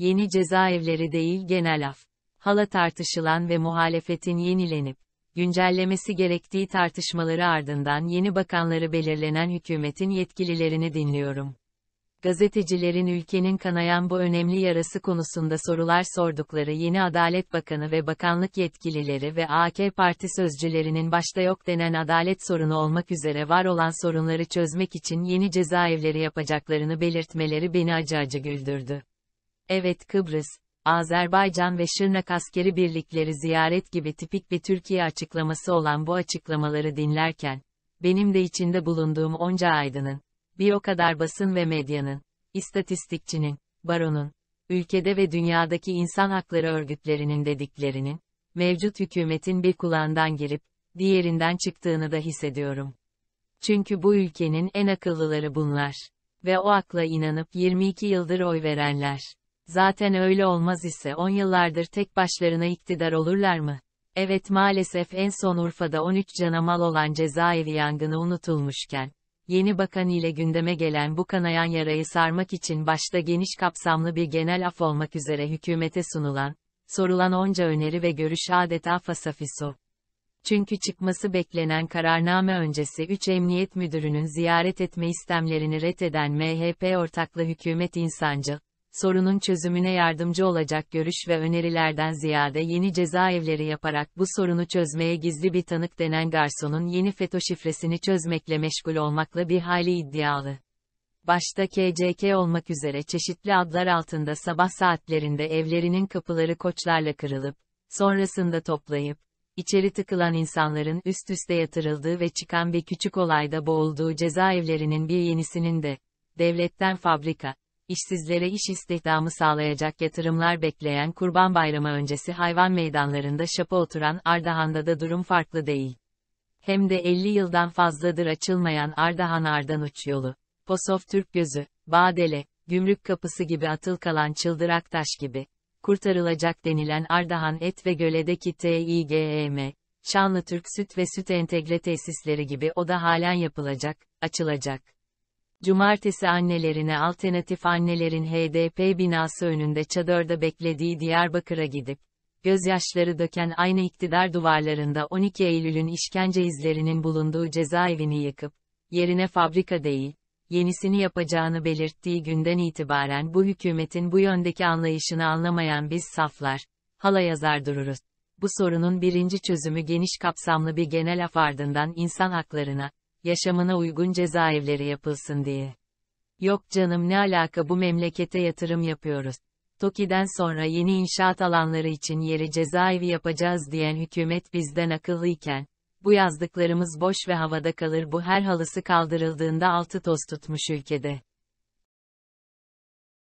yeni cezaevleri değil genel af. Hala tartışılan ve muhalefetin yenilenip, güncellemesi gerektiği tartışmaları ardından yeni bakanları belirlenen hükümetin yetkililerini dinliyorum. Gazetecilerin ülkenin kanayan bu önemli yarası konusunda sorular sordukları yeni Adalet Bakanı ve bakanlık yetkilileri ve AK Parti sözcülerinin başta yok denen adalet sorunu olmak üzere var olan sorunları çözmek için yeni cezaevleri yapacaklarını belirtmeleri beni acı acı güldürdü. Evet Kıbrıs, Azerbaycan ve Şırnak askeri birlikleri ziyaret gibi tipik bir Türkiye açıklaması olan bu açıklamaları dinlerken, benim de içinde bulunduğum onca aydının, bir o kadar basın ve medyanın, istatistikçinin, baronun, ülkede ve dünyadaki insan hakları örgütlerinin dediklerinin, mevcut hükümetin bir kulağından girip, diğerinden çıktığını da hissediyorum. Çünkü bu ülkenin en akıllıları bunlar. Ve o akla inanıp 22 yıldır oy verenler. Zaten öyle olmaz ise 10 yıllardır tek başlarına iktidar olurlar mı? Evet maalesef en son Urfa'da 13 cana mal olan cezaevi yangını unutulmuşken, yeni bakan ile gündeme gelen bu kanayan yarayı sarmak için başta geniş kapsamlı bir genel af olmak üzere hükümete sunulan, sorulan onca öneri ve görüş adeta fasafiso. Çünkü çıkması beklenen kararname öncesi 3 emniyet müdürünün ziyaret etme istemlerini reddeden MHP ortaklı hükümet insancı, sorunun çözümüne yardımcı olacak görüş ve önerilerden ziyade yeni cezaevleri yaparak bu sorunu çözmeye gizli bir tanık denen garsonun yeni FETÖ şifresini çözmekle meşgul olmakla bir hali iddialı başta KCK olmak üzere çeşitli adlar altında sabah saatlerinde evlerinin kapıları koçlarla kırılıp, sonrasında toplayıp, içeri tıkılan insanların üst üste yatırıldığı ve çıkan bir küçük olayda boğulduğu cezaevlerinin bir yenisinin de, devletten fabrika, işsizlere iş istihdamı sağlayacak yatırımlar bekleyen Kurban Bayramı öncesi hayvan meydanlarında şapa oturan Ardahan'da da durum farklı değil. Hem de 50 yıldan fazladır açılmayan Ardahan Ardanuç yolu, Posof Türk Gözü, Badele, Gümrük Kapısı gibi atıl kalan Çıldırak Taş gibi, kurtarılacak denilen Ardahan Et ve Göle'deki TİGEM, Şanlı Türk Süt ve Süt Entegre Tesisleri gibi o da halen yapılacak, açılacak. Cumartesi annelerine alternatif annelerin HDP binası önünde çadırda beklediği Diyarbakır'a gidip, gözyaşları döken aynı iktidar duvarlarında 12 Eylül'ün işkence izlerinin bulunduğu cezaevini yakıp, yerine fabrika değil, yenisini yapacağını belirttiği günden itibaren bu hükümetin bu yöndeki anlayışını anlamayan biz saflar, hala yazar dururuz. Bu sorunun birinci çözümü geniş kapsamlı bir genel af ardından insan haklarına, yaşamına uygun cezaevleri yapılsın diye. Yok canım ne alaka bu memlekete yatırım yapıyoruz. TOKİ'den sonra yeni inşaat alanları için yeri cezaevi yapacağız diyen hükümet bizden akıllıyken, bu yazdıklarımız boş ve havada kalır bu her halısı kaldırıldığında altı toz tutmuş ülkede.